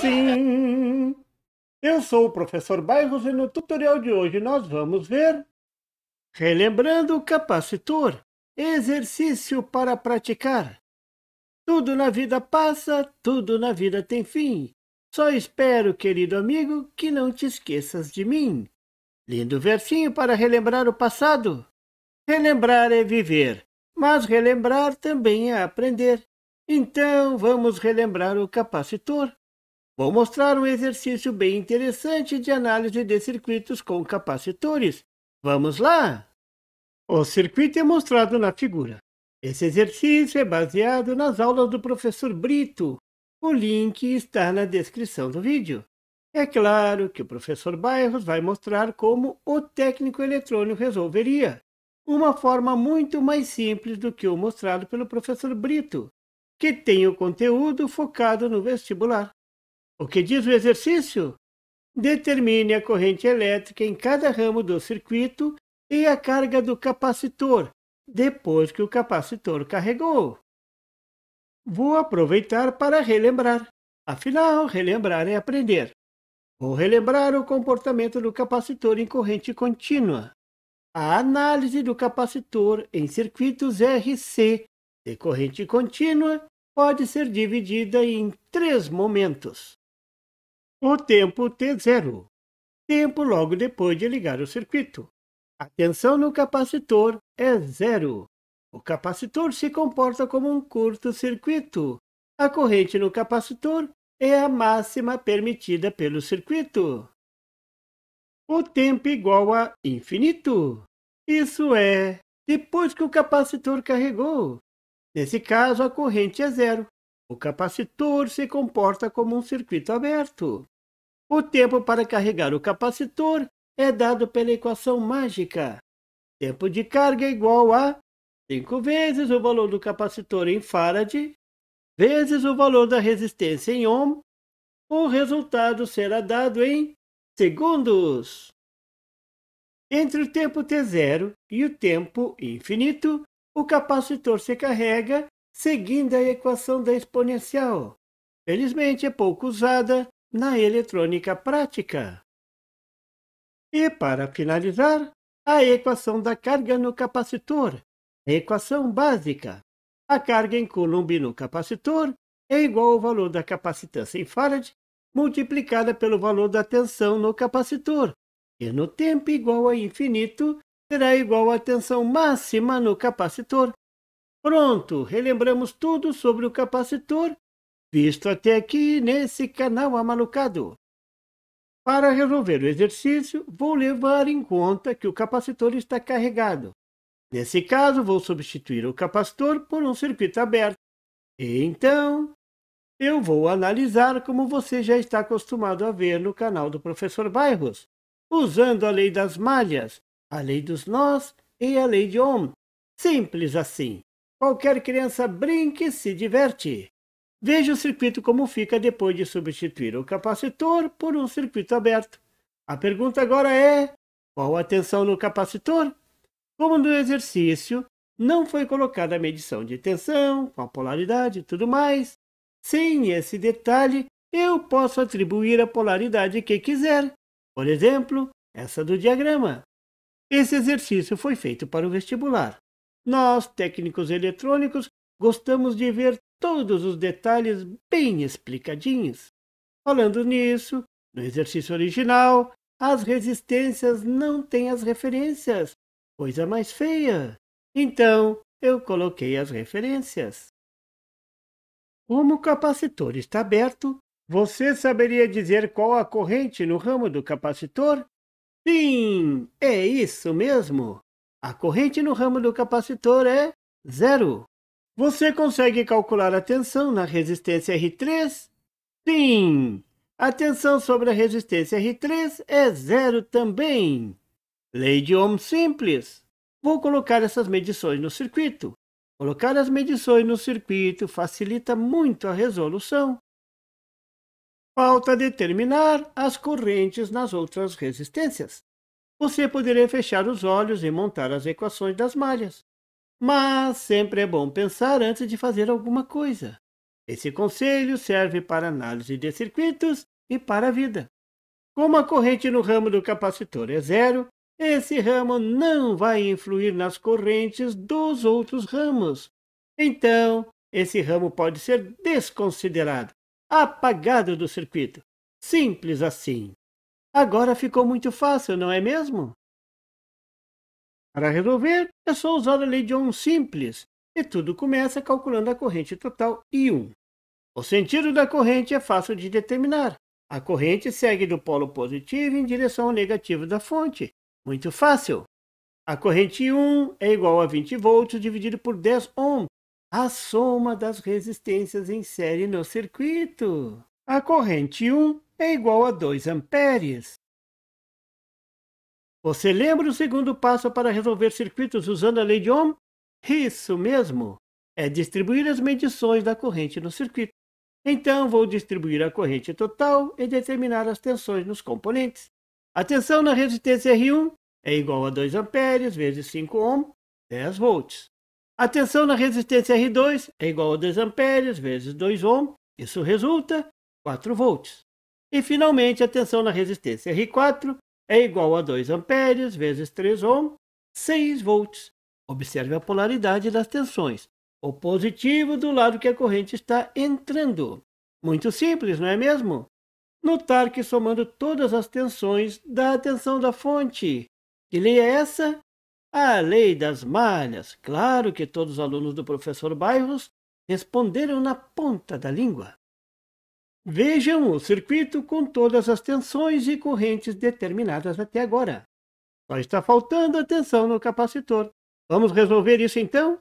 Sim! Eu sou o professor Bairros e no tutorial de hoje nós vamos ver. Relembrando o capacitor exercício para praticar. Tudo na vida passa, tudo na vida tem fim. Só espero, querido amigo, que não te esqueças de mim. Lindo versinho para relembrar o passado. Relembrar é viver, mas relembrar também é aprender. Então vamos relembrar o capacitor. Vou mostrar um exercício bem interessante de análise de circuitos com capacitores. Vamos lá! O circuito é mostrado na figura. Esse exercício é baseado nas aulas do professor Brito. O link está na descrição do vídeo. É claro que o professor Bairros vai mostrar como o técnico eletrônico resolveria. Uma forma muito mais simples do que o mostrado pelo professor Brito que tem o conteúdo focado no vestibular. O que diz o exercício? Determine a corrente elétrica em cada ramo do circuito e a carga do capacitor, depois que o capacitor carregou. Vou aproveitar para relembrar. Afinal, relembrar é aprender. Vou relembrar o comportamento do capacitor em corrente contínua. A análise do capacitor em circuitos RC de corrente contínua pode ser dividida em três momentos. O tempo T0, tempo logo depois de ligar o circuito. A tensão no capacitor é zero. O capacitor se comporta como um curto-circuito. A corrente no capacitor é a máxima permitida pelo circuito. O tempo igual a infinito. Isso é, depois que o capacitor carregou, Nesse caso, a corrente é zero. O capacitor se comporta como um circuito aberto. O tempo para carregar o capacitor é dado pela equação mágica. Tempo de carga é igual a 5 vezes o valor do capacitor em farad, vezes o valor da resistência em ohm. O resultado será dado em segundos. Entre o tempo T0 e o tempo infinito, o capacitor se carrega seguindo a equação da exponencial. Felizmente é pouco usada na eletrônica prática. E para finalizar, a equação da carga no capacitor, a equação básica. A carga em coulomb no capacitor é igual ao valor da capacitância em farad multiplicada pelo valor da tensão no capacitor, e no tempo igual a infinito será igual à tensão máxima no capacitor. Pronto, relembramos tudo sobre o capacitor, visto até aqui nesse canal amalucado. Para resolver o exercício, vou levar em conta que o capacitor está carregado. Nesse caso, vou substituir o capacitor por um circuito aberto. E então, eu vou analisar como você já está acostumado a ver no canal do Professor Bairros, usando a lei das malhas, a lei dos nós e a lei de Ohm. Simples assim. Qualquer criança brinque e se diverte. Veja o circuito como fica depois de substituir o capacitor por um circuito aberto. A pergunta agora é: qual a tensão no capacitor? Como no exercício, não foi colocada a medição de tensão, com a polaridade e tudo mais. Sem esse detalhe, eu posso atribuir a polaridade que quiser. Por exemplo, essa do diagrama. Esse exercício foi feito para o vestibular. Nós, técnicos eletrônicos, gostamos de ver todos os detalhes bem explicadinhos. Falando nisso, no exercício original, as resistências não têm as referências, coisa mais feia. Então, eu coloquei as referências. Como o capacitor está aberto, você saberia dizer qual a corrente no ramo do capacitor? Sim, é isso mesmo. A corrente no ramo do capacitor é zero. Você consegue calcular a tensão na resistência R3? Sim! A tensão sobre a resistência R3 é zero também. Lei de Ohm simples. Vou colocar essas medições no circuito. Colocar as medições no circuito facilita muito a resolução falta determinar as correntes nas outras resistências. Você poderia fechar os olhos e montar as equações das malhas. Mas sempre é bom pensar antes de fazer alguma coisa. Esse conselho serve para análise de circuitos e para a vida. Como a corrente no ramo do capacitor é zero, esse ramo não vai influir nas correntes dos outros ramos. Então, esse ramo pode ser desconsiderado, apagado do circuito. Simples assim. Agora ficou muito fácil, não é mesmo? Para resolver, é só usar a lei de Ohm simples, e tudo começa calculando a corrente total I1. O sentido da corrente é fácil de determinar. A corrente segue do polo positivo em direção ao negativo da fonte. Muito fácil. A corrente I1 é igual a 20 volts dividido por 10 ohm, a soma das resistências em série no circuito. A corrente 1 é igual a 2 amperes. Você lembra o segundo passo para resolver circuitos usando a lei de Ohm? Isso mesmo! É distribuir as medições da corrente no circuito. Então, vou distribuir a corrente total e determinar as tensões nos componentes. A tensão na resistência R1 é igual a 2 amperes vezes 5 ohm, 10 volts. A tensão na resistência R2 é igual a 2 amperes vezes 2 ohm, isso resulta 4 volts. E finalmente a tensão na resistência R4 é igual a 2 amperes vezes 3 ohm, 6 volts. Observe a polaridade das tensões. O positivo do lado que a corrente está entrando. Muito simples, não é mesmo? Notar que somando todas as tensões dá a tensão da fonte. Que lei é essa? A lei das malhas. Claro que todos os alunos do professor Bairros responderam na ponta da língua. Vejam o circuito com todas as tensões e correntes determinadas até agora. Só está faltando a tensão no capacitor. Vamos resolver isso então?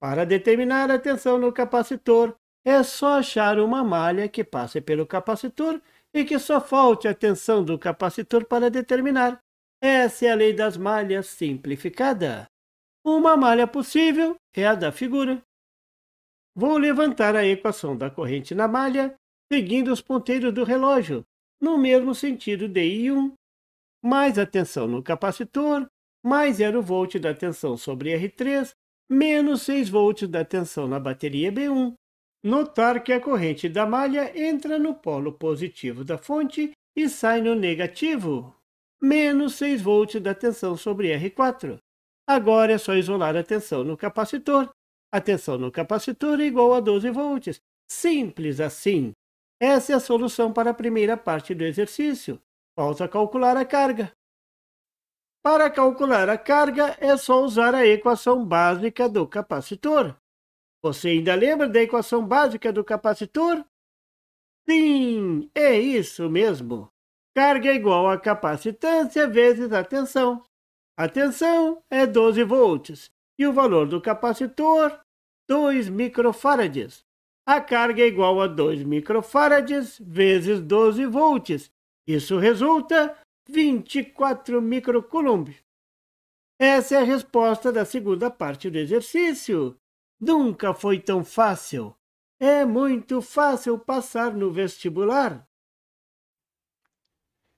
Para determinar a tensão no capacitor, é só achar uma malha que passe pelo capacitor e que só falte a tensão do capacitor para determinar. Essa é a lei das malhas simplificada. Uma malha possível é a da figura. Vou levantar a equação da corrente na malha seguindo os ponteiros do relógio, no mesmo sentido de I1, mais a tensão no capacitor, mais 0 V da tensão sobre R3, menos 6 V da tensão na bateria B1. Notar que a corrente da malha entra no polo positivo da fonte e sai no negativo menos 6 volts da tensão sobre R4. Agora é só isolar a tensão no capacitor. A tensão no capacitor é igual a 12 volts. Simples assim. Essa é a solução para a primeira parte do exercício. Falta calcular a carga. Para calcular a carga, é só usar a equação básica do capacitor. Você ainda lembra da equação básica do capacitor? Sim, é isso mesmo. Carga é igual a capacitância vezes a tensão. A tensão é 12 volts e o valor do capacitor, 2 microfarads. A carga é igual a 2 microfarads vezes 12 volts. Isso resulta 24 microcoulombs. Essa é a resposta da segunda parte do exercício. Nunca foi tão fácil. É muito fácil passar no vestibular.